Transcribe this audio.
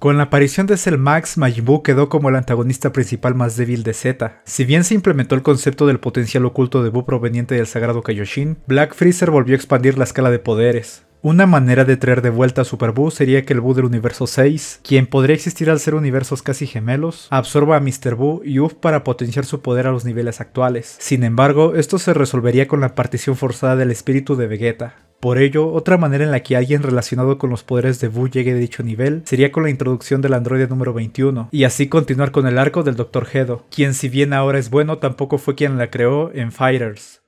Con la aparición de Cell Max, Majin Buu quedó como el antagonista principal más débil de Z. Si bien se implementó el concepto del potencial oculto de Buu proveniente del sagrado Kaioshin, Black Freezer volvió a expandir la escala de poderes. Una manera de traer de vuelta a Super Buu sería que el Buu del universo 6, quien podría existir al ser universos casi gemelos, absorba a Mr. Buu y Uff para potenciar su poder a los niveles actuales. Sin embargo, esto se resolvería con la partición forzada del espíritu de Vegeta. Por ello, otra manera en la que alguien relacionado con los poderes de Boo llegue de dicho nivel sería con la introducción del androide número 21, y así continuar con el arco del Dr. Gedo, quien si bien ahora es bueno, tampoco fue quien la creó en Fighters.